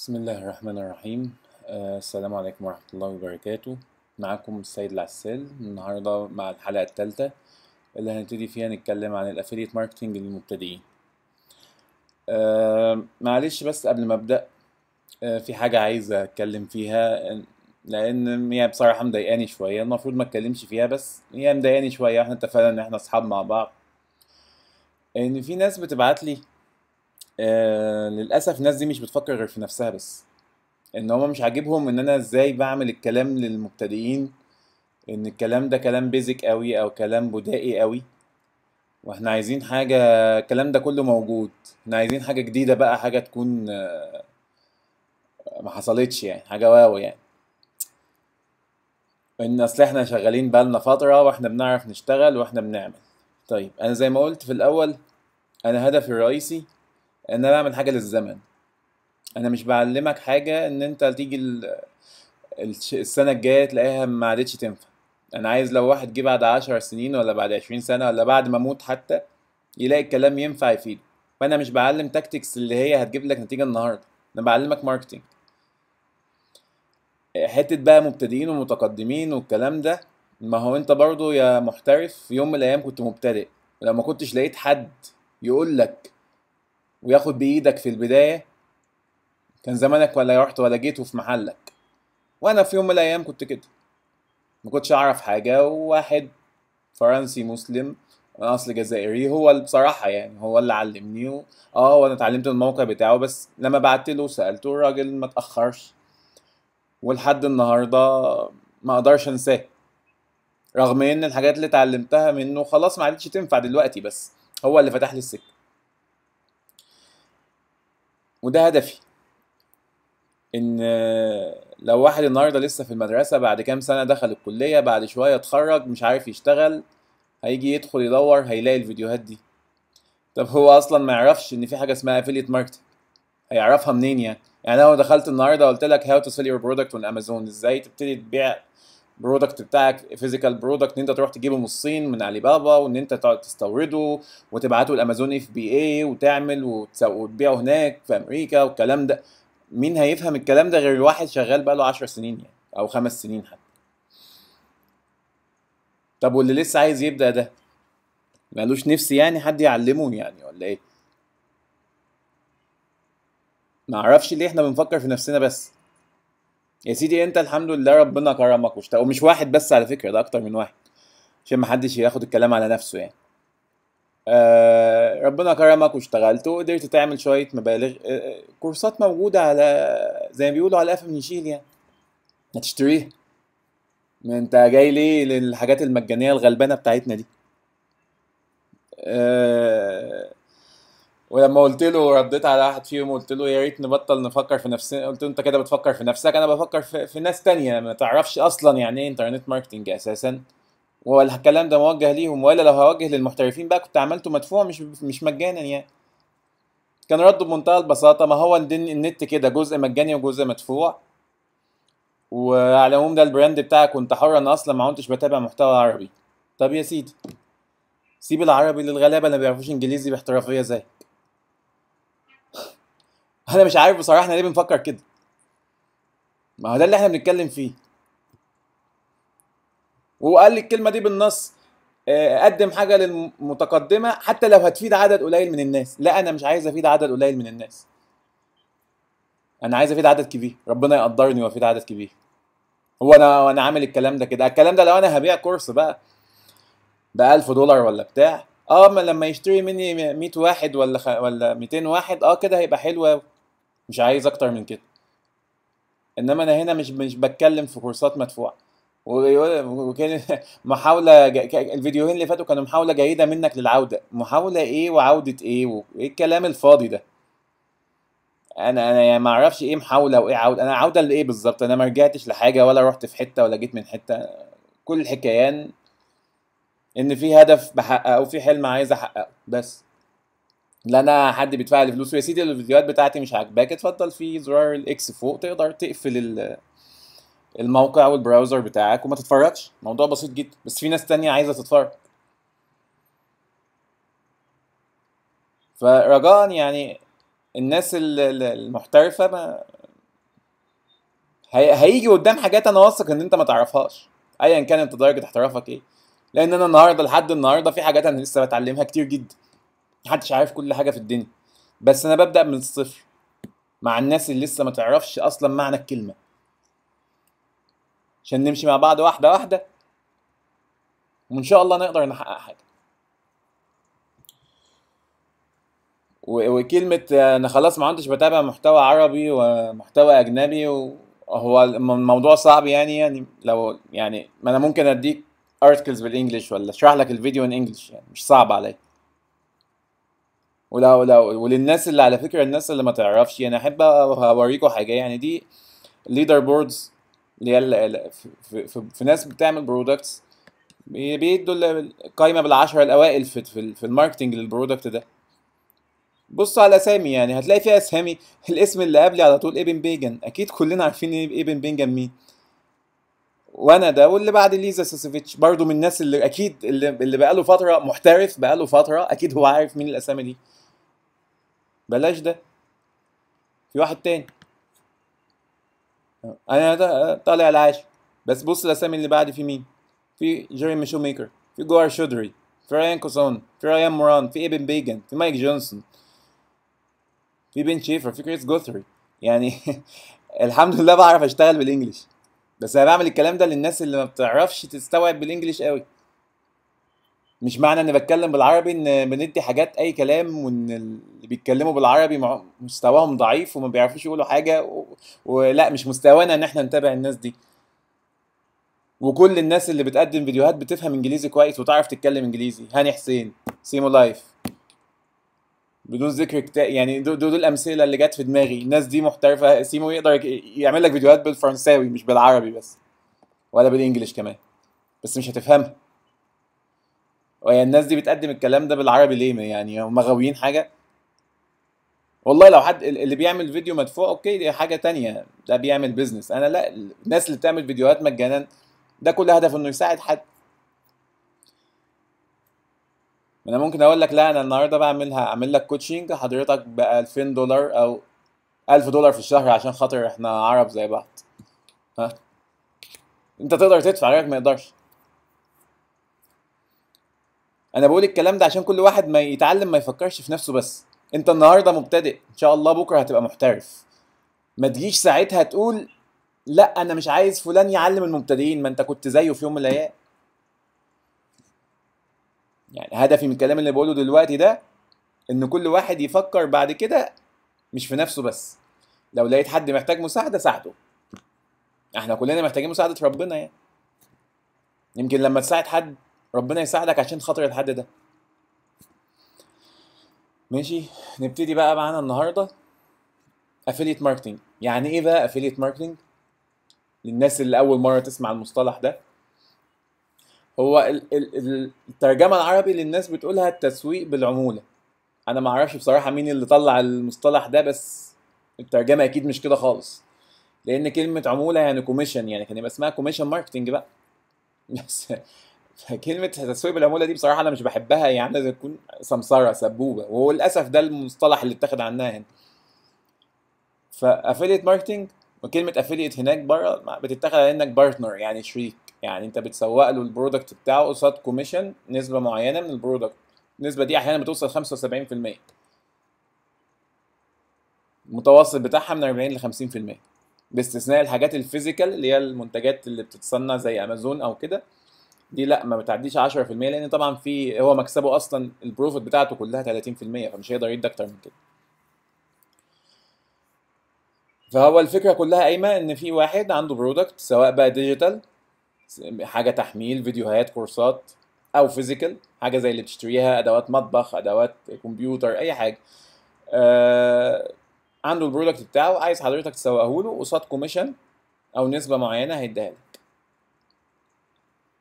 بسم الله الرحمن الرحيم آه، السلام عليكم ورحمة الله وبركاته معكم السيد العسال النهاردة مع الحلقة الثالثة اللي هنبتدي فيها نتكلم عن الأفيليت ماركتينج للمبتدئين آه، معلش بس قبل ما أبدأ آه، في حاجة عايز أتكلم فيها لأن هي بصراحة مضايقاني شوية المفروض ما أتكلمش فيها بس هي مضايقاني شوية احنا اتفقنا إن احنا أصحاب مع بعض إن في ناس بتبعتلي آه، للاسف الناس دي مش بتفكر غير في نفسها بس ان هما مش عاجبهم ان انا ازاي بعمل الكلام للمبتدئين ان الكلام ده كلام بيزك قوي او كلام بدائي قوي واحنا عايزين حاجه الكلام ده كله موجود احنا عايزين حاجه جديده بقى حاجه تكون آه، ما حصلتش يعني حاجه واو يعني ان اصل احنا شغالين بقالنا فتره واحنا بنعرف نشتغل واحنا بنعمل طيب انا زي ما قلت في الاول انا هدفي الرئيسي ان انا بعمل حاجه للزمن انا مش بعلمك حاجه ان انت تيجي السنه الجايه تلاقيها ما عادتش تنفع انا عايز لو واحد جه بعد عشر سنين ولا بعد عشرين سنه ولا بعد ما اموت حتى يلاقي الكلام ينفع يفيده فانا مش بعلم تاكتكس اللي هي هتجيب لك نتيجه النهارده انا بعلمك ماركتينج حته بقى مبتدئين ومتقدمين والكلام ده ما هو انت برضو يا محترف في يوم من الايام كنت مبتدئ ما كنتش لقيت حد يقول لك وياخد بايدك في البدايه كان زمانك ولا رحت ولا جيت وفي محلك وانا في يوم من الايام كنت كده ما كنتش اعرف حاجه وواحد فرنسي مسلم من اصل جزائري هو اللي بصراحه يعني هو اللي علمني و... اه وانا اتعلمت الموقع بتاعه بس لما بعت له سالته الراجل ما تاخرش ولحد النهارده ما اقدرش انساه رغم ان الحاجات اللي اتعلمتها منه خلاص ما عادتش تنفع دلوقتي بس هو اللي فتح لي السكه وده هدفي ان لو واحد النهارده لسه في المدرسه بعد كام سنه دخل الكليه بعد شويه اتخرج مش عارف يشتغل هيجي يدخل يدور هيلاقي الفيديوهات دي طب هو اصلا ما يعرفش ان في حاجه اسمها affiliate marketing هيعرفها منين يعني يعني انا لو دخلت النهارده قلت لك هاو تو سيل يور برودكت اون امازون ازاي تبتدي تبيع برودكت بتاعك فيزيكال برودكت ان انت تروح تجيبه من الصين من علي بابا وان انت تستورده وتبعته لامازون اف بي اي وتعمل وتبيعه هناك في امريكا والكلام ده مين هيفهم الكلام ده غير الواحد شغال بقاله 10 سنين يعني او خمس سنين حتى طب واللي لسه عايز يبدا ده مالوش نفس يعني حد يعلمه يعني ولا ايه معرفش ليه احنا بنفكر في نفسنا بس يا سيدي انت الحمد لله ربنا كرمك واشتغل ومش واحد بس على فكره ده اكتر من واحد عشان ما حدش ياخد الكلام على نفسه يعني آه ربنا كرمك واشتغلت وقدرت تعمل شويه مبالغ آه, آه، كورسات موجوده على زي ما بيقولوا على قفا من يشيل يعني هتشتريها انت جاي ليه للحاجات المجانيه الغلبانه بتاعتنا دي آه ولما قلت له رديت على واحد فيهم قلت له يا ريت نبطل نفكر في نفسنا قلت له انت كده بتفكر في نفسك انا بفكر في, في ناس تانية ما تعرفش اصلا يعني ايه انترنت ماركتنج اساسا والكلام ده موجه ليهم ولا لو هوجه للمحترفين بقى كنت عملته مدفوع مش مش مجانا يعني كان رده بمنتهى البساطه ما هو النت كده جزء مجاني وجزء مدفوع وعلى العموم ده البراند بتاعك كنت حر انا اصلا ما كنتش بتابع محتوى عربي طب يا سيدي سيب العربي للغلابه اللي ما بيعرفوش انجليزي باحترافيه زي انا مش عارف بصراحه احنا ليه بنفكر كده ما هو ده اللي احنا بنتكلم فيه وقال لي الكلمه دي بالنص آه، قدم حاجه للمتقدمه حتى لو هتفيد عدد قليل من الناس لا انا مش عايز افيد عدد قليل من الناس انا عايز افيد عدد كبير ربنا يقدرني وافيد عدد كبير هو انا وانا عامل الكلام ده كده الكلام ده لو انا هبيع كورس بقى ب 1000 دولار ولا بتاع اه لما يشتري مني 100 واحد ولا خ... ولا 200 واحد اه كده هيبقى حلو مش عايز اكتر من كده انما انا هنا مش مش بتكلم في كورسات مدفوعه وكان محاوله الفيديوهين اللي فاتوا كانوا محاوله جيده منك للعوده محاوله ايه وعوده ايه وايه الكلام الفاضي ده انا انا يعني ما اعرفش ايه محاوله وايه عوده انا عوده لايه بالظبط انا ما رجعتش لحاجه ولا رحت في حته ولا جيت من حته كل الحكايان ان في هدف بحققه وفي حلم عايز احققه بس لا انا حد بيدفع لي فلوس ويا سيدي لو الفيديوهات بتاعتي مش عاجباك اتفضل في زرار الاكس فوق تقدر تقفل الموقع والبراوزر بتاعك وما تتفرجش موضوع بسيط جدا بس في ناس تانية عايزة تتفرج فرجاء يعني الناس المحترفة ما هيجي قدام حاجات انا واثق ان انت ما تعرفهاش ايا كان انت درجة احترافك ايه لان انا النهارده لحد النهارده في حاجات انا لسه بتعلمها كتير جدا محدش عارف كل حاجه في الدنيا بس انا ببدا من الصفر مع الناس اللي لسه ما تعرفش اصلا معنى الكلمه عشان نمشي مع بعض واحده واحده وان شاء الله نقدر نحقق حاجه وكلمة أنا خلاص ما عدتش بتابع محتوى عربي ومحتوى أجنبي وهو الموضوع صعب يعني يعني لو يعني ما أنا ممكن أديك articles بالإنجلش ولا أشرح لك الفيديو in English يعني مش صعب عليا ولا ولا وللناس اللي على فكره الناس اللي ما تعرفش انا يعني احب اوريكم حاجه يعني دي ليدر بوردز اللي هي في, في, في ناس بتعمل برودكتس بيدوا القايمه بالعشره الاوائل في في, في الماركتنج للبرودكت ده بصوا على اسامي يعني هتلاقي فيها اسامي الاسم اللي قبلي على طول ابن بيجن اكيد كلنا عارفين ابن بيجن مين وانا ده واللي بعد ليزا ساسيفيتش برضو من الناس اللي اكيد اللي, اللي بقاله فتره محترف بقاله فتره اكيد هو عارف مين الاسامي دي بلاش ده في واحد تاني انا طالع العاشر بس بص الاسامي اللي بعد في مين في جيريمي شوميكر ميكر في جوار شودري في رايان كوسون في رايان موران في ايبن بيجن في مايك جونسون في بن شيفر في كريس جوثري يعني الحمد لله بعرف اشتغل بالانجلش بس انا بعمل الكلام ده للناس اللي ما بتعرفش تستوعب بالانجلش قوي مش معنى اني بتكلم بالعربي ان بندي حاجات اي كلام وان اللي بيتكلموا بالعربي مستواهم ضعيف وما بيعرفوش يقولوا حاجه و... ولا مش مستوانا ان احنا نتابع الناس دي وكل الناس اللي بتقدم فيديوهات بتفهم انجليزي كويس وتعرف تتكلم انجليزي هاني حسين سيمو لايف بدون ذكر كتا... يعني دول, دول الامثله اللي جت في دماغي الناس دي محترفه سيمو يقدر يعمل لك فيديوهات بالفرنساوي مش بالعربي بس ولا بالانجلش كمان بس مش هتفهمها وهي الناس دي بتقدم الكلام ده بالعربي ليه يعني هم غاويين حاجه والله لو حد اللي بيعمل فيديو مدفوع اوكي دي حاجه تانية ده بيعمل بيزنس انا لا الناس اللي بتعمل فيديوهات مجانا ده كل هدف انه يساعد حد انا ممكن اقول لك لا انا النهارده بعملها اعمل لك كوتشنج حضرتك ب 2000 دولار او 1000 دولار في الشهر عشان خاطر احنا عرب زي بعض ها انت تقدر تدفع غيرك ما يقدرش انا بقول الكلام ده عشان كل واحد ما يتعلم ما يفكرش في نفسه بس انت النهارده مبتدئ ان شاء الله بكره هتبقى محترف ما تجيش ساعتها تقول لا انا مش عايز فلان يعلم المبتدئين ما انت كنت زيه في يوم من الايام يعني هدفي من الكلام اللي بقوله دلوقتي ده ان كل واحد يفكر بعد كده مش في نفسه بس لو لقيت حد محتاج مساعده ساعده احنا كلنا محتاجين مساعده ربنا يعني يمكن لما تساعد حد ربنا يساعدك عشان خاطر الحد ده ماشي نبتدي بقى معانا النهارده affiliate marketing يعني ايه بقى affiliate marketing للناس اللي اول مره تسمع المصطلح ده هو الترجمه العربي للناس بتقولها التسويق بالعموله انا ما اعرفش بصراحه مين اللي طلع المصطلح ده بس الترجمه اكيد مش كده خالص لان كلمه عموله يعني كوميشن يعني كان يبقى اسمها كوميشن ماركتنج بقى بس فكلمه تسويق بالعموله دي بصراحه انا مش بحبها يعني لازم تكون سمسره سبوبه وللاسف ده المصطلح اللي اتاخد عنها هنا فافيليت ماركتنج وكلمه افيليت هناك بره بتتاخد على انك بارتنر يعني شريك يعني انت بتسوق له البرودكت بتاعه قصاد كوميشن نسبه معينه من البرودكت النسبه دي احيانا بتوصل 75% المتوسط بتاعها من 40 ل 50% باستثناء الحاجات الفيزيكال اللي هي المنتجات اللي بتتصنع زي امازون او كده دي لا ما بتعديش 10% لان طبعا في هو مكسبه اصلا البروفيت بتاعته كلها 30% فمش هيقدر يدي اكتر من كده فهو الفكره كلها قايمه ان في واحد عنده برودكت سواء بقى ديجيتال حاجه تحميل فيديوهات كورسات او فيزيكال حاجه زي اللي بتشتريها ادوات مطبخ ادوات كمبيوتر اي حاجه آه عنده البرودكت بتاعه عايز حضرتك تسوقه له قصاد كوميشن او نسبه معينه هيديها لك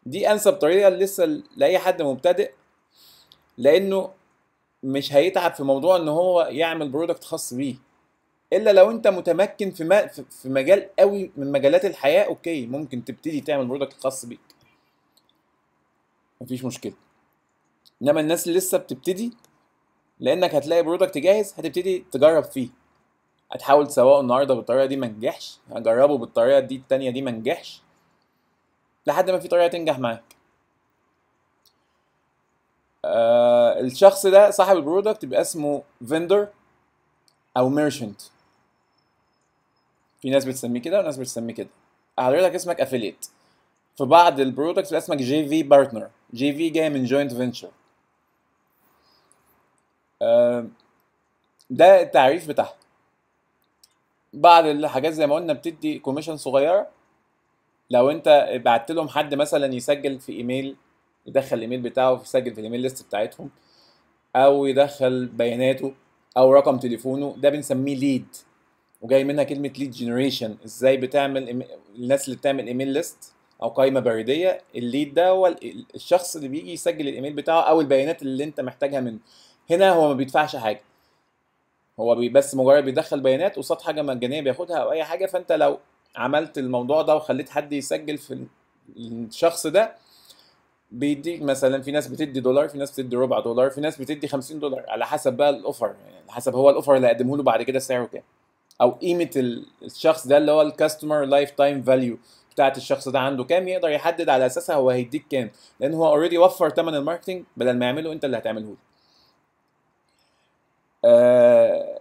دي انسب طريقه لسه لاي حد مبتدئ لانه مش هيتعب في موضوع ان هو يعمل برودكت خاص بيه الا لو انت متمكن في في مجال قوي من مجالات الحياه اوكي ممكن تبتدي تعمل برودكت خاص بيك مفيش مشكله انما الناس اللي لسه بتبتدي لانك هتلاقي برودكت جاهز هتبتدي تجرب فيه هتحاول تسوقه النهارده بالطريقه دي ما نجحش هجربه بالطريقه دي التانيه دي ما نجحش لحد ما في طريقه تنجح معاك آه الشخص ده صاحب البرودكت بيبقى اسمه فيندر او ميرشنت في ناس بتسميه كده وناس بتسميه كده حضرتك اسمك افيليت في بعض البرودكتس بيبقى اسمك جي في بارتنر جي في جاي من جوينت فينشر آه، ده التعريف بتاعها بعض الحاجات زي ما قلنا بتدي كوميشن صغيره لو انت بعت لهم حد مثلا يسجل في ايميل يدخل الايميل بتاعه يسجل في الايميل ليست بتاعتهم او يدخل بياناته او رقم تليفونه ده بنسميه ليد وجاي منها كلمه ليد جنريشن ازاي بتعمل الناس اللي بتعمل ايميل ليست او قائمه بريديه الليد ده هو الشخص اللي بيجي يسجل الايميل بتاعه او البيانات اللي انت محتاجها منه هنا هو ما بيدفعش حاجه هو بس مجرد بيدخل بيانات قصاد حاجه مجانيه بياخدها او اي حاجه فانت لو عملت الموضوع ده وخليت حد يسجل في الشخص ده بيديك مثلا في ناس بتدي دولار في ناس بتدي ربع دولار في ناس بتدي 50 دولار على حسب بقى الاوفر يعني حسب هو الاوفر اللي هقدمه له بعد كده سعره كام او قيمه الشخص ده اللي هو الكاستمر لايف تايم فاليو بتاعت الشخص ده عنده كام يقدر يحدد على اساسها هو هيديك كام لان هو اوريدي وفر ثمن الماركتنج بدل ما يعمله انت اللي هتعمله له أه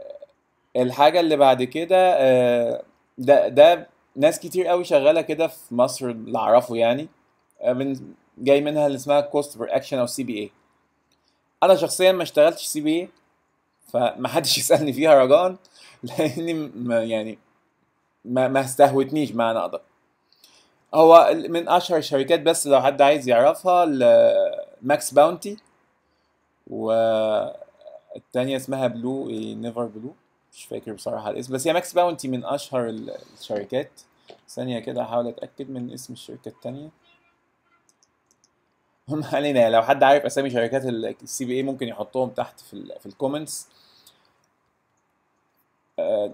الحاجه اللي بعد كده أه ده ده ناس كتير قوي شغاله كده في مصر اللي اعرفه يعني آه، من جاي منها اللي اسمها كوست بر اكشن او سي بي اي انا شخصيا ما اشتغلتش سي بي اي فما حدش يسالني فيها رجاء لاني ما يعني ما, ما استهوتنيش انا اقدر هو من اشهر الشركات بس لو حد عايز يعرفها ماكس باونتي والتانية اسمها بلو نيفر بلو مش فاكر بصراحه الاسم بس هي ماكس باونتي من اشهر الشركات ثانيه كده هحاول اتاكد من اسم الشركه التانية هم علينا لو حد عارف اسامي شركات السي بي اي ممكن يحطهم تحت في ال في الكومنتس آه،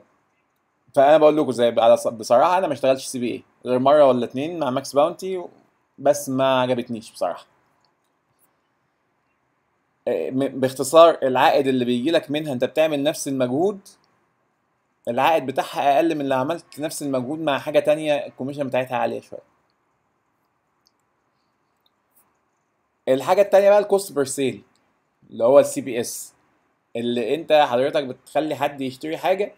فانا بقول لكم زي بصراحه انا ما اشتغلتش سي بي اي غير مره ولا اتنين مع ماكس باونتي بس ما عجبتنيش بصراحه آه، باختصار العائد اللي بيجي لك منها انت بتعمل نفس المجهود العائد بتاعها اقل من اللي عملت نفس المجهود مع حاجه تانية الكوميشن بتاعتها عاليه شويه الحاجه التانية بقى الكوست بير سيل اللي هو السي بي اس اللي انت حضرتك بتخلي حد يشتري حاجه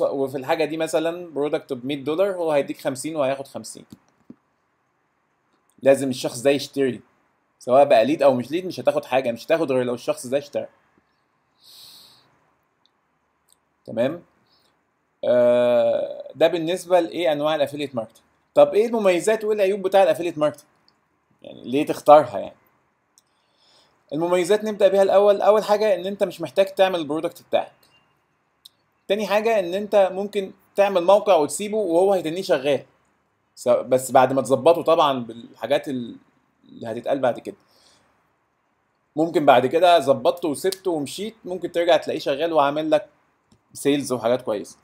وفي الحاجه دي مثلا برودكت ب 100 دولار هو هيديك 50 وهياخد 50 لازم الشخص ده يشتري سواء بقى ليد او مش ليد مش هتاخد حاجه مش هتاخد غير لو الشخص ده اشترى تمام آه، ده بالنسبه لايه انواع الافيليت ماركتنج طب ايه المميزات وايه العيوب بتاع الافيليت ماركتنج يعني ليه تختارها يعني المميزات نبدا بيها الاول اول حاجه ان انت مش محتاج تعمل البرودكت بتاعك تاني حاجه ان انت ممكن تعمل موقع وتسيبه وهو هيتنيه شغال بس بعد ما تظبطه طبعا بالحاجات اللي هتتقال بعد كده ممكن بعد كده ظبطته وسبته ومشيت ممكن ترجع تلاقيه شغال وعامل لك سيلز وحاجات كويسه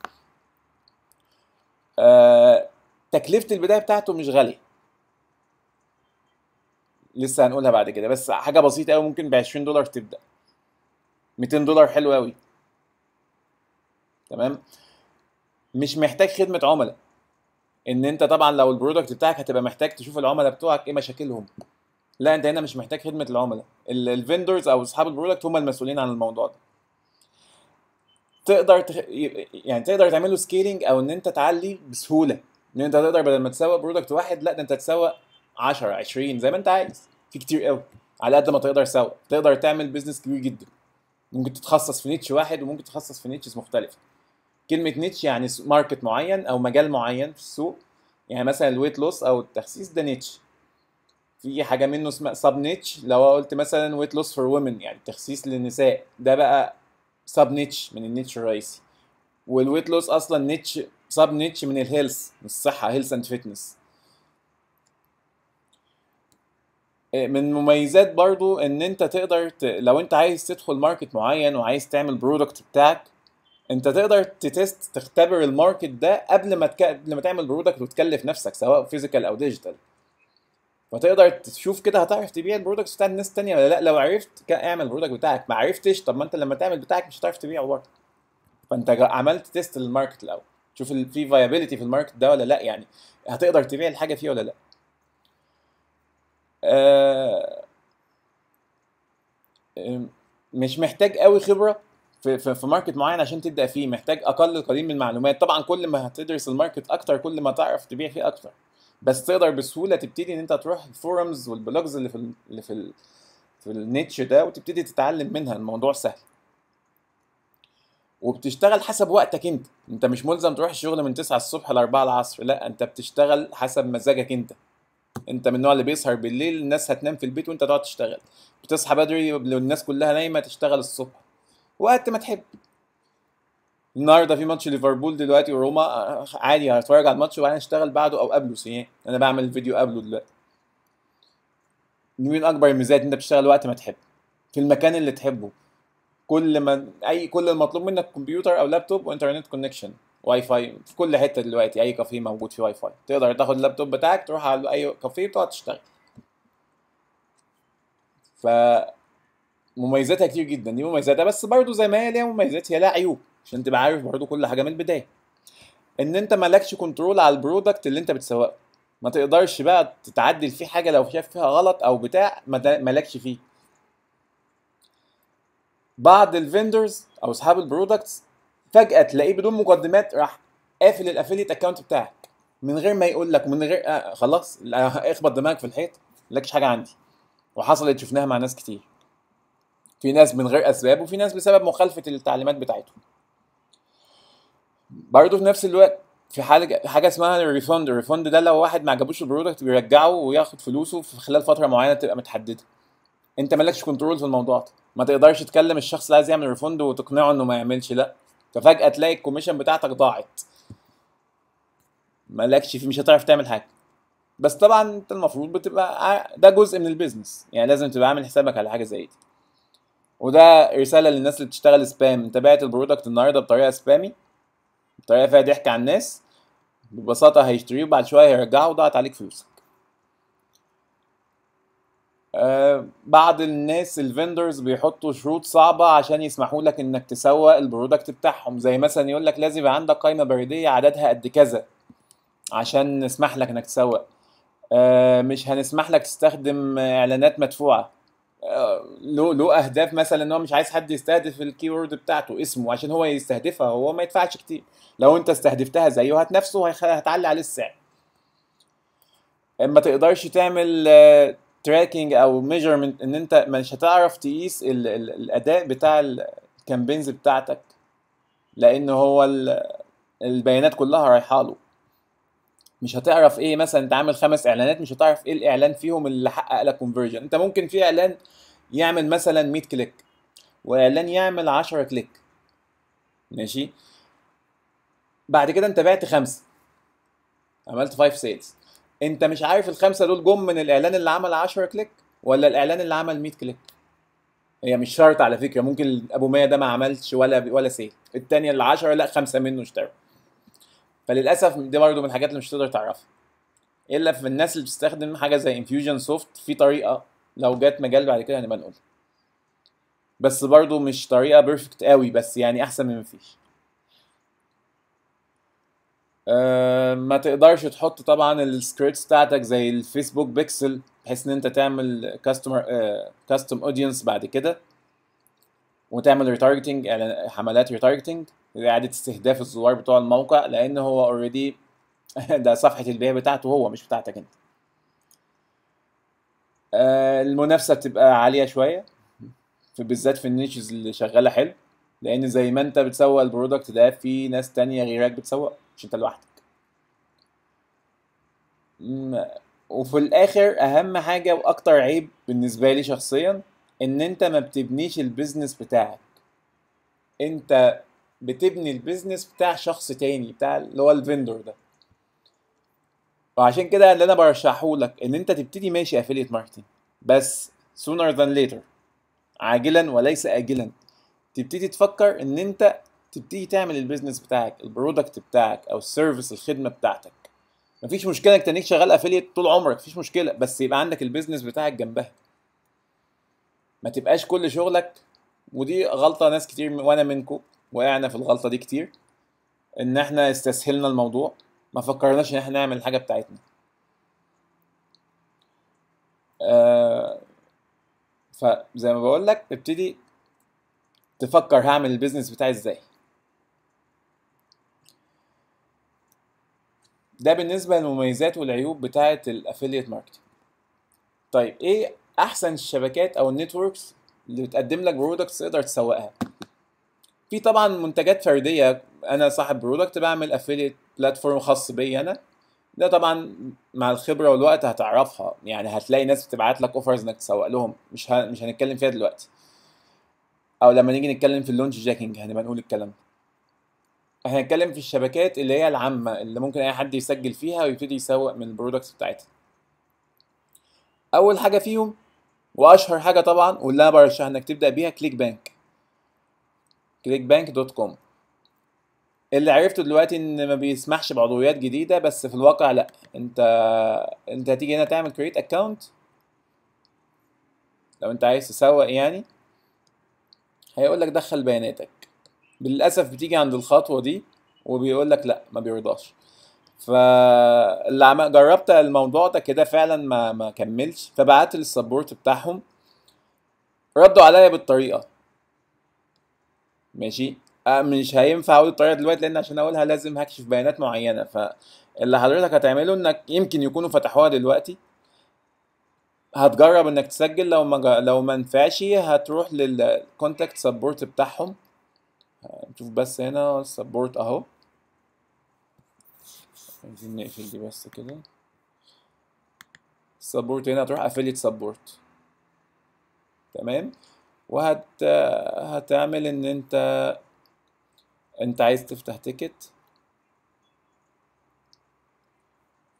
آه، تكلفه البدايه بتاعته مش غاليه لسه هنقولها بعد كده بس حاجه بسيطه أوي ممكن ب 20 دولار تبدا 200 دولار حلو أوي تمام مش محتاج خدمه عملاء ان انت طبعا لو البرودكت بتاعك هتبقى محتاج تشوف العملاء بتوعك ايه مشاكلهم لا انت هنا مش محتاج خدمه العملاء الفيندورز او اصحاب البرودكت هم المسؤولين عن الموضوع ده تقدر تخ... يعني تقدر تعمل له سكيلينج او ان انت تعلي بسهوله ان انت تقدر بدل ما تسوق برودكت واحد لا ده انت تسوق 10 20 زي ما انت عايز في كتير قوي على قد ما تقدر تسوق تقدر تعمل بيزنس كبير جدا ممكن تتخصص في نيتش واحد وممكن تتخصص في نيتشز مختلفه كلمه نيتش يعني ماركت معين او مجال معين في السوق يعني مثلا الويت لوس او التخسيس ده نيتش في حاجه منه اسمها سب نيتش لو قلت مثلا ويت لوس فور وومن يعني تخسيس للنساء ده بقى سب نيتش من النيتش الرئيسي والويت لوس اصلا نيتش سب نيتش من الهيلث من الصحه هيلث اند فيتنس من مميزات برضو ان انت تقدر ت... لو انت عايز تدخل ماركت معين وعايز تعمل برودكت بتاعك انت تقدر تتست تختبر الماركت ده قبل ما تك... قبل ما تعمل برودكت وتكلف نفسك سواء فيزيكال او ديجيتال فتقدر تشوف كده هتعرف تبيع البرودكتس بتاعت الناس الثانيه ولا لا لو عرفت اعمل البرودكت بتاعك ما عرفتش طب ما انت لما تعمل بتاعك مش هتعرف تبيعه برضه فانت عملت تيست للماركت الاول شوف في فايابيلتي في الماركت ده ولا لا يعني هتقدر تبيع الحاجه فيه ولا لا آه، مش محتاج قوي خبره في, في, في ماركت معين عشان تبدا فيه محتاج اقل قليل من المعلومات طبعا كل ما هتدرس الماركت اكتر كل ما تعرف تبيع فيه اكتر بس تقدر بسهوله تبتدي ان انت تروح الفورمز والبلوجز اللي في ال اللي في ال في النيتش ده وتبتدي تتعلم منها الموضوع سهل وبتشتغل حسب وقتك انت انت مش ملزم تروح الشغل من 9 الصبح ل 4 العصر لا انت بتشتغل حسب مزاجك انت انت من النوع اللي بيسهر بالليل الناس هتنام في البيت وانت تقعد تشتغل بتصحى بدري والناس كلها نايمه تشتغل الصبح وقت ما تحب النهارده في ماتش ليفربول دلوقتي وروما آه، عادي هتفرج على الماتش وبعدين اشتغل بعده او قبله سي انا بعمل الفيديو قبله دلوقتي من اكبر الميزات انت بتشتغل وقت ما تحب في المكان اللي تحبه كل ما اي كل المطلوب منك كمبيوتر او لابتوب وانترنت كونكشن واي فاي في كل حته دلوقتي اي كافيه موجود فيه واي فاي تقدر تاخد اللابتوب بتاعك تروح على اي كافيه وتقعد تشتغل ف مميزاتها كتير جدا دي مميزاتها بس برضه زي ما هي ليها مميزات هي لها عيوب عشان تبقى عارف برضو كل حاجه من البدايه ان انت مالكش كنترول على البرودكت اللي انت بتسوقه ما تقدرش بقى تتعدل فيه حاجه لو شاف فيها غلط او بتاع مالكش فيه بعض الفندرز او اصحاب البرودكتس فجاه تلاقيه بدون مقدمات راح قافل الافيليت اكونت بتاعك من غير ما يقول لك من غير آه خلاص اخبط دماغك في الحيط مالكش حاجه عندي وحصلت شفناها مع ناس كتير في ناس من غير اسباب وفي ناس بسبب مخالفه التعليمات بتاعتهم برضه في نفس الوقت في حاجه حاجه اسمها الريفند الريفند ده لو واحد ما عجبوش البرودكت بيرجعه وياخد فلوسه في خلال فتره معينه تبقى متحدده انت مالكش كنترول في الموضوع ده ما تقدرش تكلم الشخص اللي عايز يعمل ريفند وتقنعه انه ما يعملش لا ففجاه تلاقي الكوميشن بتاعتك ضاعت مالكش فيه مش هتعرف تعمل حاجه بس طبعا انت المفروض بتبقى ده جزء من البيزنس يعني لازم تبقى عامل حسابك على حاجه زي دي وده رساله للناس اللي بتشتغل سبام انت بعت البرودكت النهارده بطريقه سبامي طيب، الطريقه فيها ضحك على الناس ببساطه هيشتريه وبعد شويه هيرجعه وضاعت عليك فلوسك آه، بعض الناس الفندرز بيحطوا شروط صعبة عشان يسمحوا لك انك تسوق البرودكت بتاعهم زي مثلا يقول لك لازم يبقى عندك قائمة بريدية عددها قد كذا عشان نسمح لك انك تسوق آه، مش هنسمح لك تستخدم اعلانات مدفوعة آه، له له اهداف مثلا ان هو مش عايز حد يستهدف الكيورد بتاعته اسمه عشان هو يستهدفها هو ما يدفعش كتير لو انت استهدفتها زيه هتنافسه هتعلي عليه السعر ما تقدرش تعمل تراكنج آه، او ميجرمنت ان انت مش هتعرف تقيس الاداء بتاع الكامبينز بتاعتك لان هو البيانات كلها رايحه له مش هتعرف ايه مثلا انت عامل خمس اعلانات مش هتعرف ايه الاعلان فيهم اللي حقق لك كونفرجن انت ممكن في اعلان يعمل مثلا 100 كليك واعلان يعمل 10 كليك ماشي بعد كده انت بعت خمسه عملت 5 سيلز انت مش عارف الخمسه دول جم من الاعلان اللي عمل 10 كليك ولا الاعلان اللي عمل 100 كليك هي مش شرط على فكره ممكن ابو 100 ده ما عملش ولا ولا سيل الثانيه ال 10 لا خمسه منه اشتروا فللاسف دي برضه من الحاجات اللي مش هتقدر تعرفها الا في الناس اللي بتستخدم حاجه زي انفيوجن سوفت في طريقه لو جت مجال بعد كده هنبقى نقولها بس برضه مش طريقه بيرفكت قوي بس يعني احسن من مفيش أه ما تقدرش تحط طبعا السكريبتس بتاعتك زي الفيسبوك بيكسل بحيث ان انت تعمل كاستمر كاستم اودينس بعد كده وتعمل ريتارجتنج حملات ريتارجتنج اعاده استهداف الزوار بتوع الموقع لان هو اوريدي ده صفحه البيع بتاعته هو مش بتاعتك انت آه، المنافسه بتبقى عاليه شويه في بالذات في النيشز اللي شغاله حلو لان زي ما انت بتسوق البرودكت ده في ناس تانية غيرك بتسوق مش انت لوحدك وفي الاخر اهم حاجه واكتر عيب بالنسبه لي شخصيا ان انت ما بتبنيش البيزنس بتاعك انت بتبني البيزنس بتاع شخص تاني بتاع اللي هو الفندور ده وعشان كده اللي انا برشحه لك ان انت تبتدي ماشي افيليت ماركتنج بس sooner than later عاجلا وليس اجلا تبتدي تفكر ان انت تبتدي تعمل البيزنس بتاعك البرودكت بتاعك او السيرفيس الخدمه بتاعتك مفيش مشكله انك تنيك شغال افيليت طول عمرك مفيش مشكله بس يبقى عندك البيزنس بتاعك جنبها ما تبقاش كل شغلك ودي غلطه ناس كتير وانا منكم وقعنا في الغلطه دي كتير ان احنا استسهلنا الموضوع ما فكرناش ان احنا نعمل الحاجه بتاعتنا آه فزي ما بقول لك ابتدي تفكر هعمل البيزنس بتاعي ازاي ده بالنسبه للمميزات والعيوب بتاعه الافيليت ماركتنج طيب ايه احسن الشبكات او النتوركس اللي بتقدم لك برودكتس تقدر تسوقها في طبعا منتجات فرديه انا صاحب برودكت بعمل افيليت بلاتفورم خاص بي انا ده طبعا مع الخبره والوقت هتعرفها يعني هتلاقي ناس بتبعت لك اوفرز انك تسوق لهم مش ه... مش هنتكلم فيها دلوقتي او لما نيجي نتكلم في اللونج جاكينج هنبقى يعني نقول الكلام ده احنا هنتكلم في الشبكات اللي هي العامه اللي ممكن اي حد يسجل فيها ويبتدي يسوق من البرودكتس بتاعتها اول حاجه فيهم واشهر حاجه طبعا واللي انا برشحها انك تبدا بيها كليك بانك كليك بانك دوت كوم اللي عرفته دلوقتي ان ما بيسمحش بعضويات جديده بس في الواقع لا انت انت هتيجي هنا تعمل كريت اكونت لو انت عايز تسوق يعني هيقول لك دخل بياناتك للاسف بتيجي عند الخطوه دي وبيقول لك لا ما بيرضاش فلما جربت الموضوع ده كده فعلا ما ما كملش فبعت للسبورت بتاعهم ردوا عليا بالطريقه ماشي آه، مش هينفع اقول الطريقه دلوقتي لان عشان اقولها لازم هكشف بيانات معينه فاللي حضرتك هتعمله انك يمكن يكونوا فتحوها دلوقتي هتجرب انك تسجل لو ما لو ما نفعش هتروح للكونتاكت سبورت بتاعهم نشوف بس هنا السبورت اهو عايزين نقفل دي بس كده السبورت هنا هتروح افيليت سبورت تمام وهت هتعمل ان انت انت عايز تفتح تيكت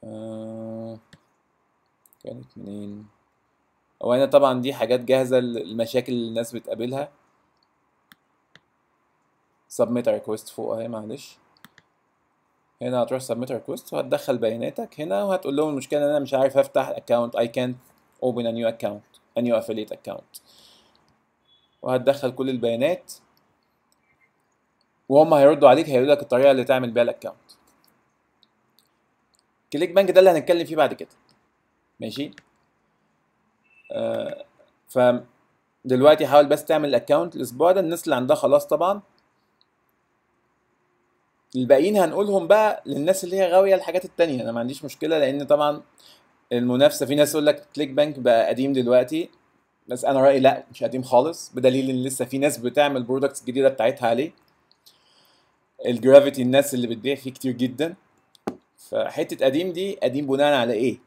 آه، كانت منين هو هنا طبعا دي حاجات جاهزة المشاكل اللي الناس بتقابلها submit request فوق اهي معلش هنا هتروح سبميت ريكوست وهتدخل بياناتك هنا وهتقول لهم المشكله ان انا مش عارف افتح اكونت اي كانت اوبن ا نيو اكونت ا نيو affiliate اكونت وهتدخل كل البيانات وهم هيردوا عليك هيقولوا لك الطريقه اللي تعمل بيها الاكونت كليك بانك ده اللي هنتكلم فيه بعد كده ماشي آه ف دلوقتي حاول بس تعمل الاكونت الاسبوع ده الناس اللي عندها خلاص طبعا الباقيين هنقولهم بقى للناس اللي هي غاويه الحاجات التانية انا ما عنديش مشكله لان طبعا المنافسه في ناس تقول لك كليك بانك بقى قديم دلوقتي بس انا رايي لا مش قديم خالص بدليل ان لسه في ناس بتعمل برودكتس جديده بتاعتها عليه الجرافيتي الناس اللي بتبيع فيه كتير جدا فحته قديم دي قديم بناء على ايه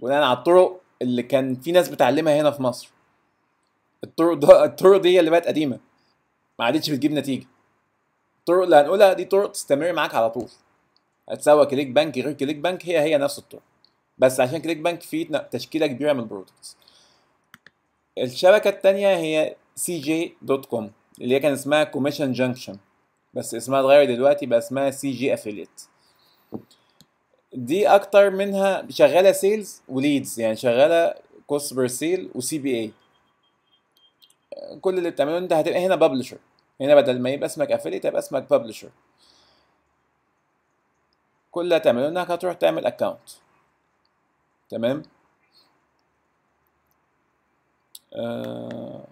بناء على الطرق اللي كان في ناس بتعلمها هنا في مصر الطرق ده الطرق دي اللي بقت قديمه ما عادتش بتجيب نتيجه الطرق اللي هنقولها دي طرق تستمر معاك على طول هتسوى كليك بانك غير كليك بانك هي هي نفس الطرق بس عشان كليك بانك فيه تشكيله كبيره من البرودكتس الشبكه الثانيه هي سي جي دوت كوم اللي هي كان اسمها كوميشن جانكشن بس اسمها اتغير دلوقتي بقى اسمها سي جي افيليت دي اكتر منها شغاله سيلز وليدز يعني شغاله كوست بير سيل وسي بي اي كل اللي بتعمله انت هتبقى هنا ببلشر هنا يعني بدل ما يبقى اسمك افيليت يبقى اسمك ببلشر كل اللي هتعمله انك هتروح تعمل اكونت تمام آه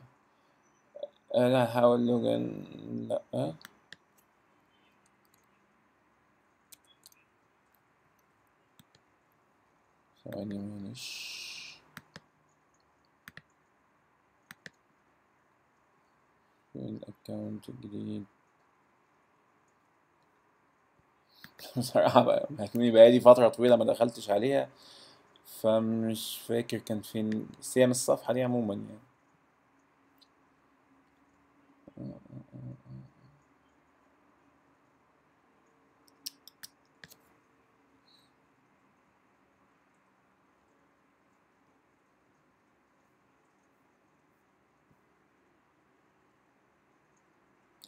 انا هحاول لوجن لا ثواني معلش الاكونت الجديد بصراحة بقى بقالي فترة طويلة ما دخلتش عليها فمش فاكر كان فين سيام الصفحة دي عموما يعني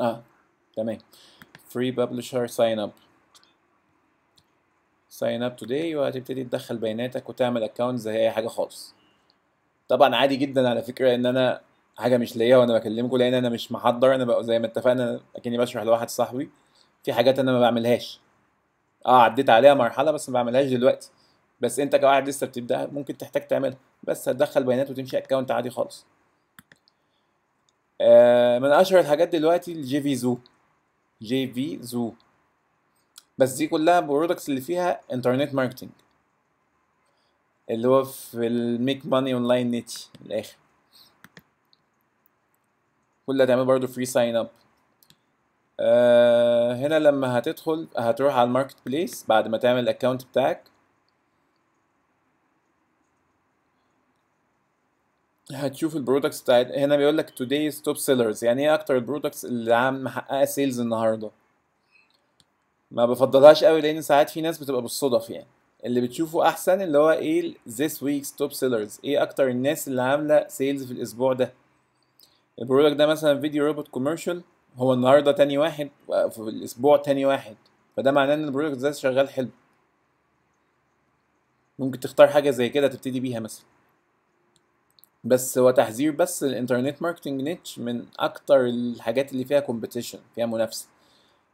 اه تمام free publisher sign up sign up today وهتبتدي تدخل بياناتك وتعمل اكونت زي اي حاجه خالص طبعا عادي جدا على فكره ان انا حاجه مش ليا وانا بكلمكم لان انا مش محضر انا بقى زي ما اتفقنا اكني بشرح لواحد صاحبي في حاجات انا ما بعملهاش اه عديت عليها مرحله بس ما بعملهاش دلوقتي بس انت كواحد لسه بتبدا ممكن تحتاج تعملها بس هتدخل بيانات وتمشي اكونت عادي خالص آه، من اشهر الحاجات دلوقتي الجي في زو جي في زو بس دي كلها برودكتس اللي فيها انترنت ماركتنج اللي هو في الميك ماني اونلاين نت الاخر كل ده برضه فري ساين اب هنا لما هتدخل هتروح على الماركت بليس بعد ما تعمل الاكونت بتاعك هتشوف البرودكتس بتاعت هنا بيقول لك today's top sellers يعني ايه اكتر البرودكتس اللي عم محققه سيلز النهارده ما بفضلهاش قوي لان ساعات في ناس بتبقى بالصدف يعني اللي بتشوفه احسن اللي هو ايه this week's top sellers ايه اكتر الناس اللي عامله سيلز في الاسبوع ده البرودكت ده مثلا فيديو روبوت كوميرشال هو النهارده تاني واحد في الاسبوع تاني واحد فده معناه ان البرودكت ده شغال حلو ممكن تختار حاجه زي كده تبتدي بيها مثلا بس هو تحذير بس الانترنت ماركتنج نيتش من اكتر الحاجات اللي فيها كومبيتيشن فيها منافسه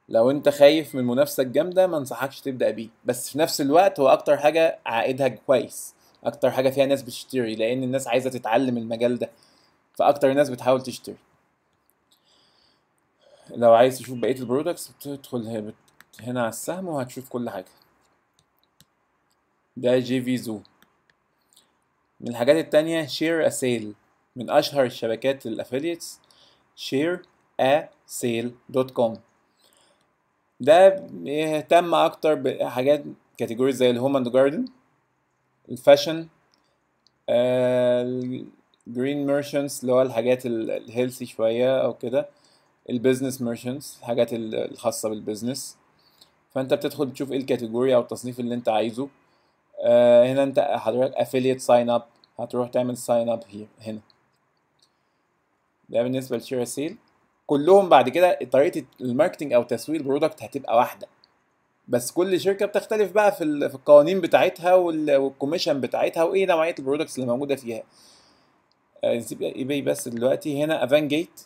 لو انت خايف من المنافسه الجامده ما انصحكش تبدا بيه بس في نفس الوقت هو اكتر حاجه عائدها كويس اكتر حاجه فيها ناس بتشتري لان الناس عايزه تتعلم المجال ده فاكتر ناس بتحاول تشتري لو عايز تشوف بقيه البرودكتس بتدخل هنا على السهم وهتشوف كل حاجه ده جي في زو من الحاجات التانية شير أسيل من أشهر الشبكات للأفيليتس شير أسيل دوت كوم ده بيهتم أكتر بحاجات كاتيجوريز زي الهوم أند جاردن الفاشن الجرين ميرشنتس اللي هو الحاجات الهيلثي شوية أو كده البيزنس ميرشنتس الحاجات الخاصة بالبيزنس فأنت بتدخل بتشوف إيه الكاتيجوري أو التصنيف اللي أنت عايزه آه، هنا انت حضرتك affiliate sign up هتروح تعمل sign up هنا ده بالنسبه لشير سيل كلهم بعد كده طريقه الماركتنج او تسويق البرودكت هتبقى واحده بس كل شركه بتختلف بقى في في القوانين بتاعتها والكوميشن بتاعتها وايه نوعيه البرودكتس اللي موجوده فيها آه، نسيب ايباي بس دلوقتي هنا افان جيت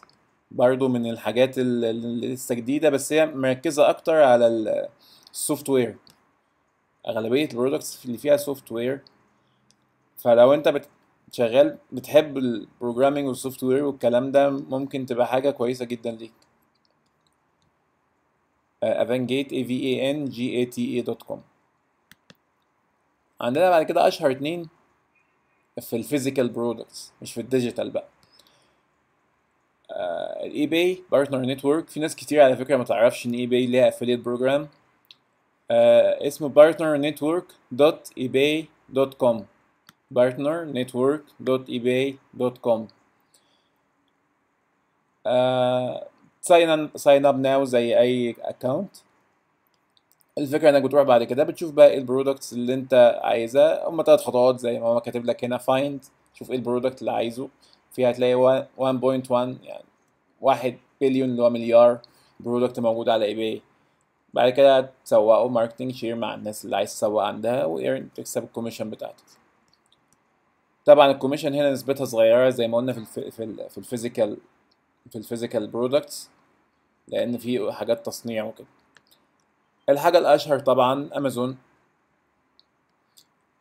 برضه من الحاجات اللي لسه جديده بس هي مركزه اكتر على السوفت وير اغلبيه البرودكتس اللي فيها سوفت وير فلو انت بت... شغال بتحب البروجرامينج والسوفت وير والكلام ده ممكن تبقى حاجه كويسه جدا ليك افانجيت اي في اي ان جي اي تي اي دوت كوم عندنا بعد كده اشهر اتنين في الفيزيكال برودكتس مش في الديجيتال بقى الاي باي بارتنر نتورك في ناس كتير على فكره ما تعرفش ان اي e باي ليها افيليت بروجرام آه، اسمه partnernetwork.ebay.com partnernetwork.ebay.com ساين آه، ساين اب ناو زي اي اكونت الفكره انك بتروح بعد كده بتشوف بقى ايه البرودكتس اللي انت عايزها هم ثلاث خطوات زي ما هو كاتب لك هنا فايند شوف ايه البرودكت اللي عايزه فيها هتلاقي 1.1 يعني 1 بليون اللي هو مليار برودكت موجود على ايباي بعد كده تسوقوا ماركتنج شير مع الناس اللي عايز تسوق عندها وايرن تكسب الكوميشن بتاعتك طبعا الكوميشن هنا نسبتها صغيره زي ما قلنا في الف... في, ال... في الفيزيكال في الفيزيكال برودكتس لان في حاجات تصنيع وكده الحاجه الاشهر طبعا امازون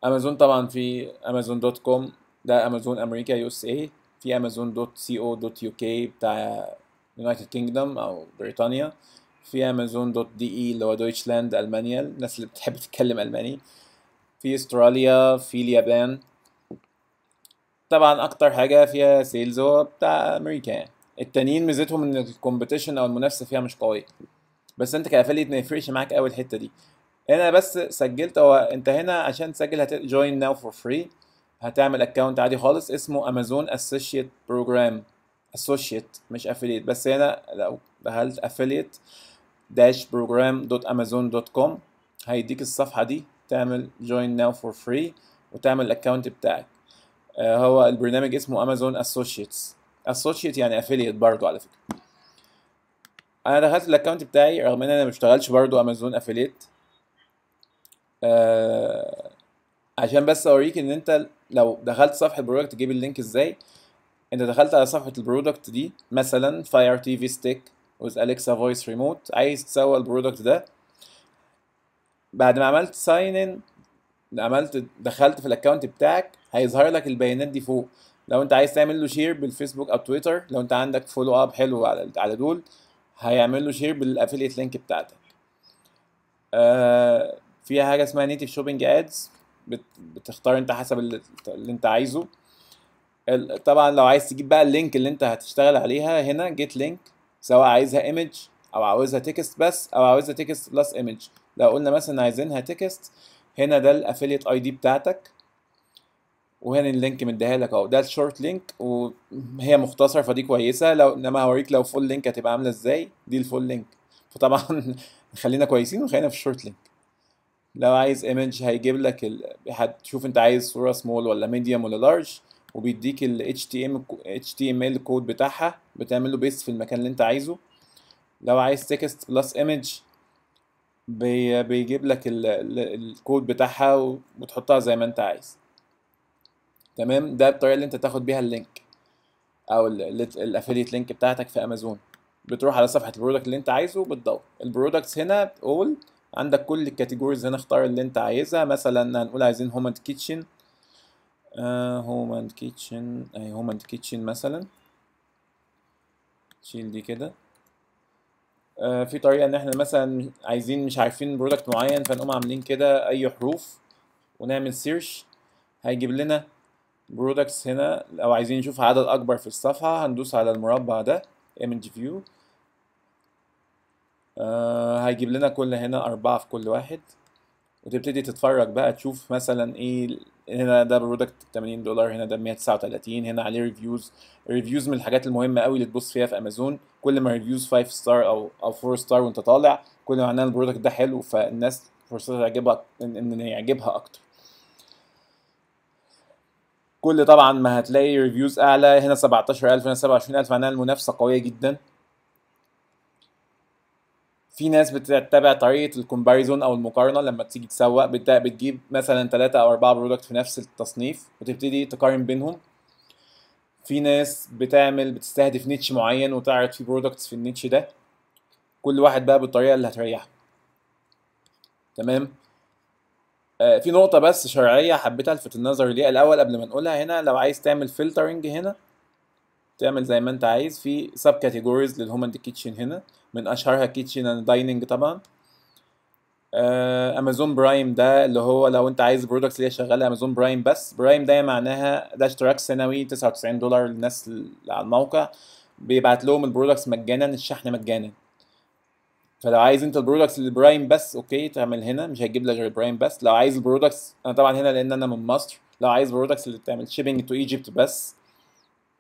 امازون طبعا في امازون دوت كوم ده امازون امريكا يو اس اي في امازون دوت سي او دوت يو كي بتاع يونايتد كينجدم او بريطانيا في امازون دوت دي اي اللي هو دويتشلاند المانيا الناس اللي بتحب تتكلم الماني في استراليا في اليابان طبعا اكتر حاجه فيها سيلز هو بتاع امريكا يعني. التانيين ميزتهم ان الكومبيتيشن او المنافسه فيها مش قويه بس انت كافليت ما يفرقش معاك قوي الحته دي هنا بس سجلت هو انت هنا عشان تسجل هت جوين ناو فور فري هتعمل اكونت عادي خالص اسمه امازون اسوشيت بروجرام اسوشيت مش affiliate بس هنا لو دخلت affiliate program.amazon.com دوت امازون دوت كوم هيديك الصفحه دي تعمل join now for free وتعمل الاكونت بتاعك آه، هو البرنامج اسمه امازون اسوشيتس اسوشيت يعني افيليت برضو على فكره انا دخلت الاكونت بتاعي رغم ان انا ما بشتغلش برضو امازون افيليت آه عشان بس اوريك ان انت لو دخلت صفحه برودكت تجيب اللينك ازاي انت دخلت على صفحه البرودكت دي مثلا فاير تي في ستيك with Alexa Voice Remote عايز تسوي البرودكت ده بعد ما عملت ساين ان عملت دخلت في الاكونت بتاعك هيظهر لك البيانات دي فوق لو انت عايز تعمل له شير بالفيسبوك او تويتر لو انت عندك فولو اب حلو على على دول هيعمل له شير بالافيليت لينك بتاعتك آه فيها حاجه اسمها نيتيف شوبينج ادز بتختار انت حسب اللي انت عايزه طبعا لو عايز تجيب بقى اللينك اللي انت هتشتغل عليها هنا جيت لينك سواء عايزها ايمج او عاوزها تكست بس او عاوزها تكست بلس ايمج لو قلنا مثلا عايزينها تكست هنا ده الافيليت اي دي بتاعتك وهنا اللينك مديها لك اهو ده الشورت لينك وهي مختصر فدي كويسه لو انما هوريك لو فول لينك هتبقى عامله ازاي دي الفول لينك فطبعا خلينا كويسين وخلينا في الشورت لينك لو عايز ايمج هيجيب لك ال... هتشوف انت عايز صوره سمول ولا ميديوم ولا لارج وبيديك ال HTML HTML كود بتاعها بتعمل له بيست في المكان اللي انت عايزه لو عايز تكست بلس ايمج بيجيب لك ال الكود بتاعها وتحطها زي ما انت عايز تمام ده الطريقه اللي انت تاخد بيها اللينك او الافيليت لينك بتاعتك في امازون بتروح على صفحه البرودكت اللي انت عايزه وبتدور البرودكتس هنا اول عندك كل الكاتيجوريز هنا اختار اللي انت عايزها مثلا هنقول عايزين هومد كيتشن هوم اند كيتشن اهي هوم اند كيتشن مثلا شيل دي كده آه في طريقه ان احنا مثلا عايزين مش عارفين برودكت معين فنقوم عاملين كده اي حروف ونعمل سيرش هيجيب لنا برودكتس هنا لو عايزين نشوف عدد اكبر في الصفحه هندوس على المربع ده image view آه هيجيب لنا كل هنا اربعه في كل واحد وتبتدي تتفرج بقى تشوف مثلا ايه هنا ده برودكت 80 دولار هنا ده 139 هنا عليه ريفيوز ريفيوز من الحاجات المهمه قوي اللي تبص فيها في امازون كل ما ريفيوز 5 ستار او او 4 ستار وانت طالع كل ما معناه البرودكت ده حلو فالناس فرصتها تعجبها ان يعجبها اكتر كل طبعا ما هتلاقي ريفيوز اعلى هنا 17000 هنا 27000 معناها المنافسه قويه جدا في ناس بتتبع طريقه الكومباريزون او المقارنه لما تيجي تسوق بتجيب مثلا ثلاثه او اربعه برودكت في نفس التصنيف وتبتدي تقارن بينهم في ناس بتعمل بتستهدف نيتش معين وتعرض فيه برودكتس في النيتش ده كل واحد بقى بالطريقه اللي هتريحه تمام آه في نقطه بس شرعيه حبيت الفت النظر ليها الاول قبل ما نقولها هنا لو عايز تعمل فلترنج هنا تعمل زي ما انت عايز في سب كاتيجوريز للهوم اند كيتشن هنا من اشهرها كيتشن اند دايننج طبعا آه، امازون برايم ده اللي هو لو انت عايز برودكتس اللي هي شغاله امازون برايم بس برايم ده معناها ده اشتراك سنوي 99 دولار للناس اللي على الموقع بيبعت لهم البرودكتس مجانا الشحن مجانا فلو عايز انت البرودكتس اللي برايم بس اوكي تعمل هنا مش هيجيب لك غير البرايم بس لو عايز البرودكتس انا طبعا هنا لان انا من مصر لو عايز برودكتس اللي بتعمل شيبنج تو ايجيبت بس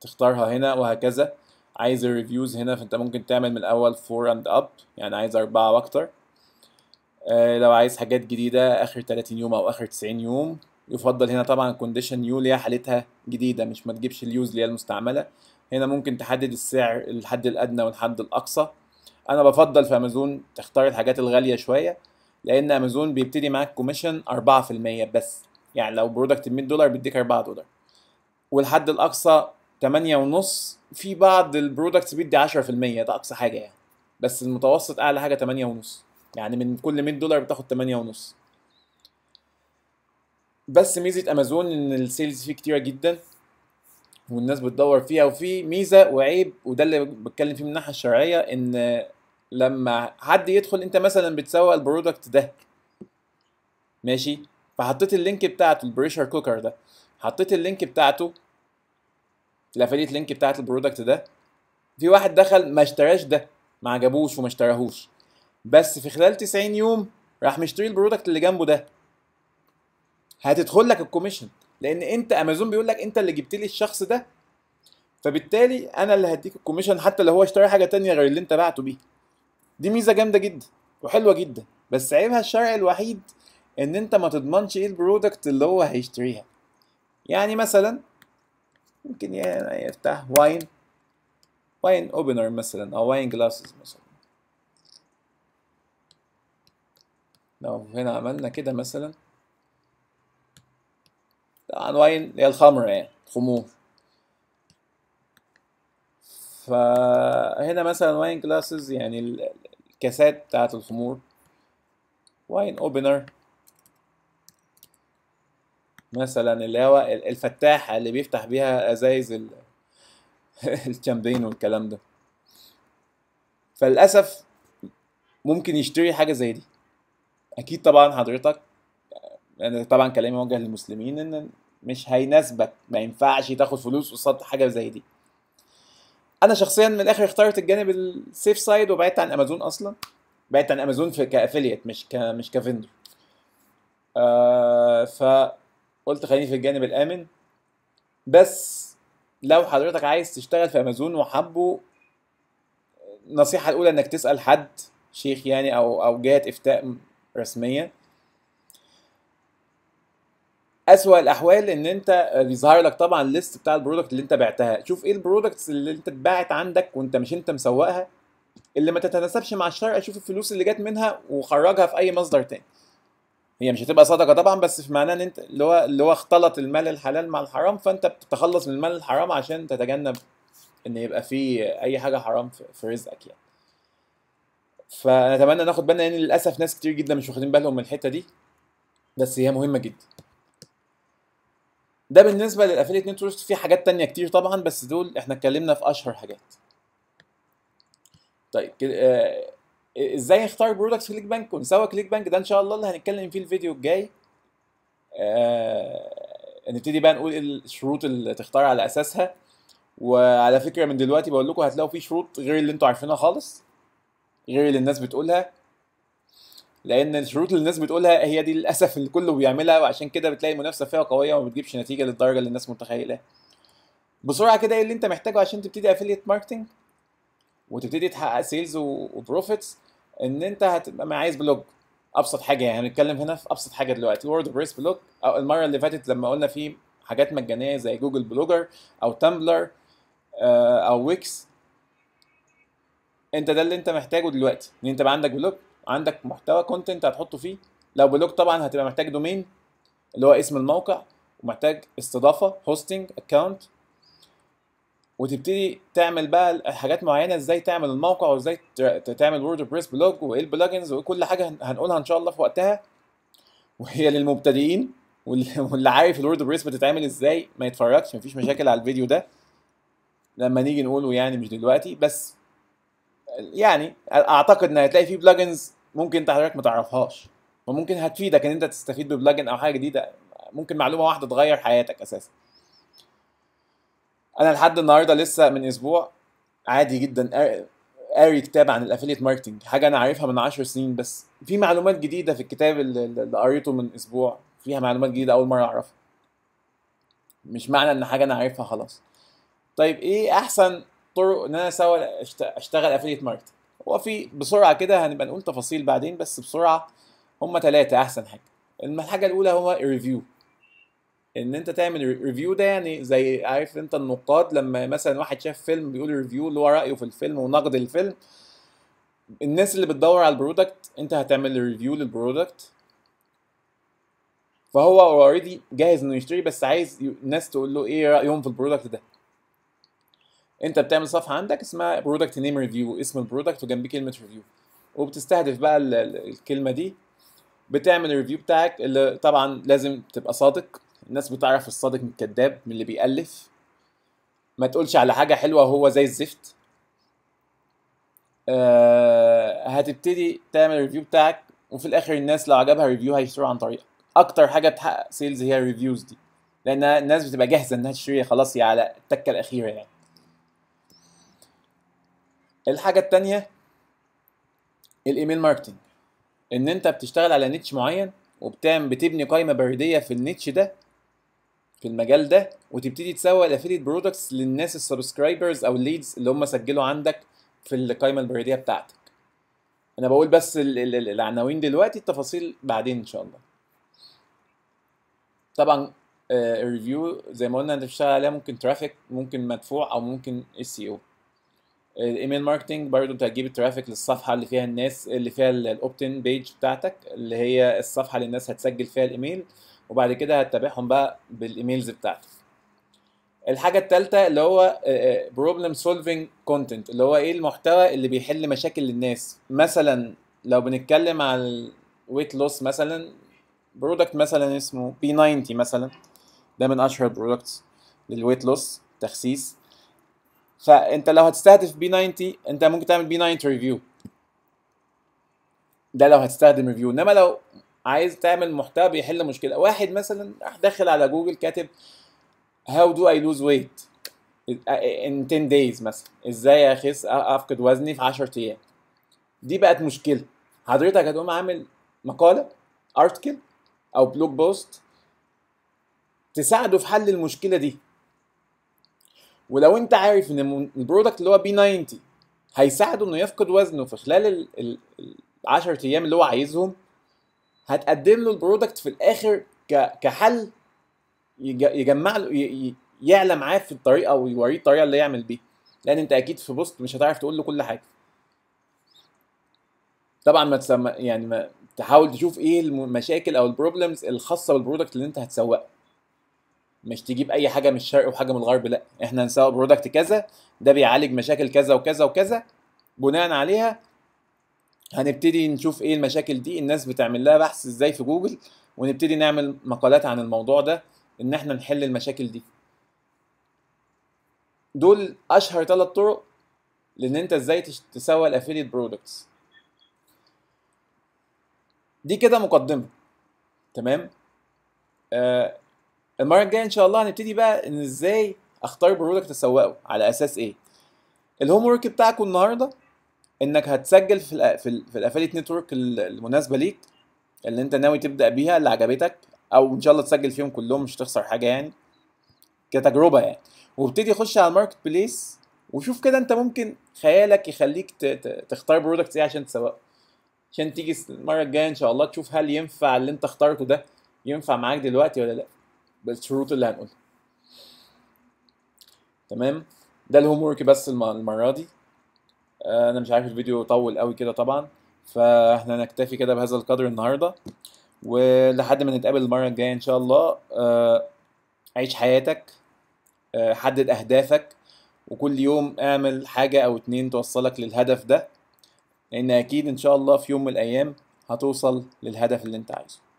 تختارها هنا وهكذا عايز الريفيوز هنا فانت ممكن تعمل من الاول فور اند اب يعني عايز اربعة واكتر آه لو عايز حاجات جديدة اخر 30 يوم او اخر 90 يوم يفضل هنا طبعا كونديشن نيو اللي هي حالتها جديدة مش ما تجيبش اليوز اللي هي المستعملة هنا ممكن تحدد السعر الحد الادنى والحد الاقصى انا بفضل في امازون تختار الحاجات الغالية شوية لان امازون بيبتدي معاك كوميشن 4% بس يعني لو برودكت ب 100 دولار بيديك 4 دولار والحد الاقصى 8 ونص في بعض البرودكتس بيدي 10% ده اقصى حاجه يعني بس المتوسط اعلى حاجه 8 ونص يعني من كل 100 دولار بتاخد 8 ونص بس ميزه امازون ان السيلز فيه كتيره جدا والناس بتدور فيها وفي ميزه وعيب وده اللي بتكلم فيه من الناحيه الشرعيه ان لما حد يدخل انت مثلا بتسوق البرودكت ده ماشي فحطيت اللينك بتاعته البريشر كوكر ده حطيت اللينك بتاعته الافيليت لينك بتاعت البرودكت ده في واحد دخل ما اشتراش ده ما عجبوش وما اشتراهوش بس في خلال 90 يوم راح مشتري البرودكت اللي جنبه ده هتدخل لك الكوميشن لان انت امازون بيقول لك انت اللي جبت لي الشخص ده فبالتالي انا اللي هديك الكوميشن حتى لو هو اشترى حاجه تانية غير اللي انت بعته بيه دي ميزه جامده جدا وحلوه جدا بس عيبها الشرع الوحيد ان انت ما تضمنش ايه البرودكت اللي هو هيشتريها يعني مثلا ممكن يعني يفتح واين واين اوبنر مثلا او واين جلاسز مثلا لو هنا عملنا كده مثلا طبعا واين اللي هي الخمر يعني خمور فهنا مثلا واين جلاسز يعني الكاسات بتاعة الخمور واين اوبنر مثلا اللي هو الفتاحه اللي بيفتح بيها ازايز الشامبين والكلام ده فللاسف ممكن يشتري حاجه زي دي اكيد طبعا حضرتك انا طبعا كلامي موجه للمسلمين ان مش هيناسبك ما ينفعش تاخد فلوس قصاد حاجه زي دي انا شخصيا من الاخر اخترت الجانب السيف سايد وبعدت عن امازون اصلا بعدت عن امازون في كافيليت مش ك مش كفندر آه ف قلت خليني في الجانب الامن بس لو حضرتك عايز تشتغل في امازون وحبه النصيحه الاولى انك تسال حد شيخ يعني او او جهه افتاء رسميه اسوأ الاحوال ان انت بيظهر لك طبعا الليست بتاع البرودكت اللي انت بعتها شوف ايه البرودكتس اللي انت اتباعت عندك وانت مش انت مسوقها اللي ما تتناسبش مع الشرق شوف الفلوس اللي جت منها وخرجها في اي مصدر تاني هي مش هتبقى صدقه طبعا بس في معناه ان انت اللي هو اللي هو اختلط المال الحلال مع الحرام فانت بتتخلص من المال الحرام عشان تتجنب ان يبقى في اي حاجه حرام في رزقك يعني فنتمنى ناخد بالنا يعني للاسف ناس كتير جدا مش واخدين بالهم من الحته دي بس هي مهمه جدا ده بالنسبه للافيليت نتورك في حاجات تانية كتير طبعا بس دول احنا اتكلمنا في اشهر حاجات طيب كده آه ازاي اختار برودكتس كليك بانك ونسوي كليك بانك ده ان شاء الله اللي هنتكلم فيه الفيديو الجاي آه نبتدي بقى نقول إيه الشروط اللي تختار على اساسها وعلى فكره من دلوقتي بقول لكم هتلاقوا في شروط غير اللي انتوا عارفينها خالص غير اللي الناس بتقولها لان الشروط اللي الناس بتقولها هي دي للاسف اللي كله بيعملها وعشان كده بتلاقي المنافسه فيها قويه وما بتجيبش نتيجه للدرجه اللي الناس متخيلاها بسرعه كده ايه اللي انت محتاجه عشان تبتدي افيليت ماركتنج وتبتدي تحقق سيلز وبروفيتس ان انت هتبقى ما عايز بلوج ابسط حاجه يعني هنتكلم هنا في ابسط حاجه دلوقتي وورد بريس بلوج او المره اللي فاتت لما قلنا في حاجات مجانيه زي جوجل بلوجر او تمبلر آه، او ويكس انت ده اللي انت محتاجه دلوقتي ان انت بقى عندك بلوج عندك محتوى كونتنت هتحطه فيه لو بلوج طبعا هتبقى محتاج دومين اللي هو اسم الموقع ومحتاج استضافه هوستنج اكونت وتبتدي تعمل بقى حاجات معينه ازاي تعمل الموقع وازاي تعمل ووردبريس بلوج وايه البلجنز وكل حاجه هنقولها ان شاء الله في وقتها وهي للمبتدئين واللي عارف الووردبريس بتتعمل ازاي ما يتفرجش مفيش مشاكل على الفيديو ده لما نيجي نقوله يعني مش دلوقتي بس يعني اعتقد ان هتلاقي فيه بلجنز ممكن انت حضرتك ما تعرفهاش وممكن هتفيدك ان انت تستفيد ببلجن او حاجه جديده ممكن معلومه واحده تغير حياتك اساسا انا لحد النهارده لسه من اسبوع عادي جدا قاري كتاب عن الافيليت ماركتنج حاجه انا عارفها من 10 سنين بس في معلومات جديده في الكتاب اللي قريته من اسبوع فيها معلومات جديده اول مره اعرفها مش معنى ان حاجه انا عارفها خلاص طيب ايه احسن طرق ان انا اسوي اشتغل افيليت ماركتنج هو في بسرعه كده هنبقى نقول تفاصيل بعدين بس بسرعه هما ثلاثه احسن حاجه الحاجه الاولى هو الريفيو ان انت تعمل ريفيو ده يعني زي عارف انت النقاد لما مثلا واحد شاف فيلم بيقول ريفيو اللي هو رايه في الفيلم ونقد الفيلم الناس اللي بتدور على البرودكت انت هتعمل ريفيو للبرودكت فهو اوريدي جاهز انه يشتري بس عايز الناس تقول له ايه رايهم في البرودكت ده انت بتعمل صفحه عندك اسمها برودكت نيم ريفيو اسم البرودكت وجنبيه كلمه ريفيو وبتستهدف بقى الكلمه دي بتعمل الريفيو بتاعك اللي طبعا لازم تبقى صادق الناس بتعرف الصادق من الكذاب من اللي بيألف ما تقولش على حاجة حلوة وهو زي الزفت أه هتبتدي تعمل الريفيو بتاعك وفي الاخر الناس لو عجبها ريفيو هيشتروا عن طريقك اكتر حاجه بتحقق سيلز هي الريفيوز دي لان الناس بتبقى جاهزه انها تشتري خلاص هي على التكه الاخيره يعني الحاجه التانية الايميل ماركتنج ان انت بتشتغل على نيتش معين وبتعمل بتبني قائمه بريديه في النيتش ده في المجال ده وتبتدي تسوق الافيليت برودكتس للناس السبسكرايبرز او الليدز اللي هم سجلوا عندك في القائمه البريديه بتاعتك انا بقول بس العناوين دلوقتي التفاصيل بعدين ان شاء الله طبعا آه، الريفيو زي ما قلنا انت بتشتغل عليها ممكن ترافيك ممكن مدفوع او ممكن اس او e الايميل ماركتنج برضه انت هتجيب الترافيك للصفحه اللي فيها الناس اللي فيها الاوبتن بيج بتاعتك اللي هي الصفحه اللي الناس هتسجل فيها الايميل وبعد كده هتتابعهم بقى بالايميلز بتاعتك الحاجه الثالثه اللي هو بروبلم سولفينج كونتنت اللي هو ايه المحتوى اللي بيحل مشاكل الناس مثلا لو بنتكلم على الويت لوس مثلا برودكت مثلا اسمه بي 90 مثلا ده من اشهر البرودكتس للويت لوس تخسيس فانت لو هتستهدف بي 90 انت ممكن تعمل بي 90 ريفيو ده لو هتستخدم ريفيو انما لو عايز تعمل محتوى بيحل مشكله واحد مثلا راح داخل على جوجل كاتب هاو دو اي لوز ويت ان 10 دايز مثلا ازاي اخس افقد وزني في 10 ايام دي بقت مشكله حضرتك هتقوم عامل مقاله ارتكل او بلوج بوست تساعده في حل المشكله دي ولو انت عارف ان البرودكت اللي هو بي 90 هيساعده انه يفقد وزنه في خلال ال 10 ايام اللي هو عايزهم هتقدم له البرودكت في الاخر كحل يجمع له يعلى معاه في الطريقه او يوريه الطريقه اللي يعمل بيها لان انت اكيد في بوست مش هتعرف تقول له كل حاجه طبعا ما تسمى يعني ما تحاول تشوف ايه المشاكل او البروبلمز الخاصه بالبرودكت اللي انت هتسوقه مش تجيب اي حاجه من الشرق وحاجه من الغرب لا احنا هنسوق برودكت كذا ده بيعالج مشاكل كذا وكذا وكذا بناء عليها هنبتدي نشوف ايه المشاكل دي الناس بتعمل لها بحث ازاي في جوجل ونبتدي نعمل مقالات عن الموضوع ده ان احنا نحل المشاكل دي دول اشهر ثلاث طرق لان انت ازاي تسوق الافيليت برودكتس دي كده مقدمه تمام آه المره الجايه ان شاء الله هنبتدي بقى ان ازاي اختار برودكت اسوقه على اساس ايه الهوم ورك بتاعكم النهارده انك هتسجل في الـ في, الـ في الافيليت نتورك المناسبه ليك اللي انت ناوي تبدا بيها اللي عجبتك او ان شاء الله تسجل فيهم كلهم مش هتخسر حاجه يعني كتجربه يعني وابتدي خش على الماركت بليس وشوف كده انت ممكن خيالك يخليك تختار برودكتس ايه عشان تسوق عشان تيجي المره الجايه ان شاء الله تشوف هل ينفع اللي انت اخترته ده ينفع معاك دلوقتي ولا لا بالشروط اللي هنقولها تمام ده الهوم ورك بس المره دي آه، انا مش عارف الفيديو طول قوي كده طبعا فاحنا نكتفي كده بهذا القدر النهارده ولحد ما نتقابل المره الجايه ان شاء الله آه، عيش حياتك آه، حدد اهدافك وكل يوم اعمل حاجه او اتنين توصلك للهدف ده لان اكيد ان شاء الله في يوم من الايام هتوصل للهدف اللي انت عايزه